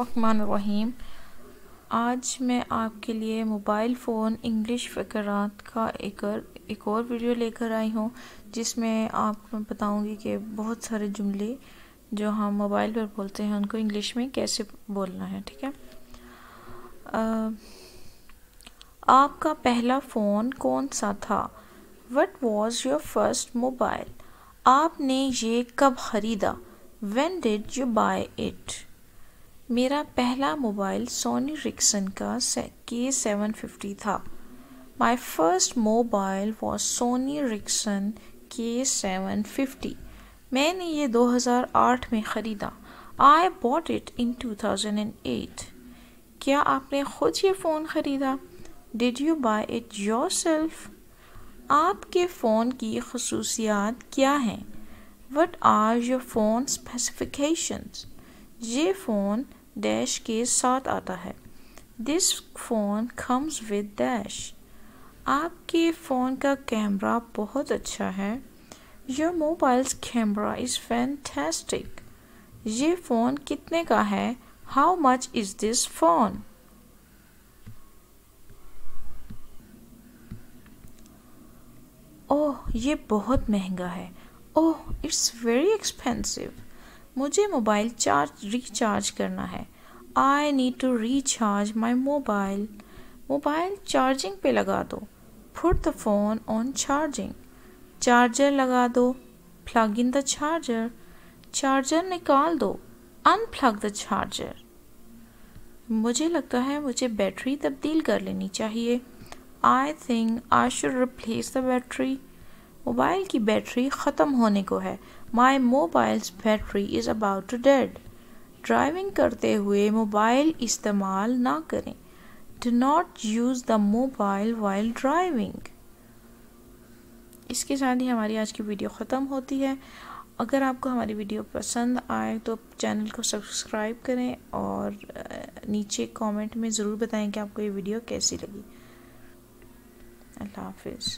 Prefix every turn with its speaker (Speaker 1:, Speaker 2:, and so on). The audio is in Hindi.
Speaker 1: रहीम आज मैं आपके लिए मोबाइल फ़ोन इंग्लिश फकर का एक एक और वीडियो लेकर आई हूँ जिसमें आपको बताऊँगी कि बहुत सारे जुमले जो हम मोबाइल पर बोलते हैं उनको इंग्लिश में कैसे बोलना है ठीक है आपका पहला फ़ोन कौन सा था what was your first mobile आपने ये कब ख़रीदा when did you buy it मेरा पहला मोबाइल सोनी रिक्सन का के सेवन फिफ्टी था my first mobile was Sony Ericsson K seven fifty मैंने ये 2008 में ख़रीदा आई बॉट इट इन 2008 क्या आपने खुद ये फ़ोन ख़रीदा did you buy it yourself आपके फ़ोन की खसूसियात क्या हैं what are your phone specifications ये फ़ोन डैश के साथ आता है this phone comes with dash आपके फ़ोन का कैमरा बहुत अच्छा है your mobile's camera is fantastic ये फ़ोन कितने का है how much is this phone oh ये बहुत महंगा है ओह इट्स वेरी एक्सपेंसिव मुझे मोबाइल चार्ज रिचार्ज करना है आई need to recharge my mobile mobile charging पे लगा दो put the phone on charging charger लगा दो plug in the charger charger निकाल दो अनप्लग द चार्जर मुझे लगता है मुझे बैटरी तब्दील कर लेनी चाहिए I think I should replace the battery mobile की बैटरी ख़त्म होने को है my mobile's battery is about to dead driving करते हुए मोबाइल इस्तेमाल ना करें do not use the mobile while driving इसके साथ ही हमारी आज की वीडियो ख़त्म होती है अगर आपको हमारी वीडियो पसंद आए तो चैनल को सब्सक्राइब करें और नीचे कमेंट में ज़रूर बताएं कि आपको ये वीडियो कैसी लगी अल्लाह हाफिज़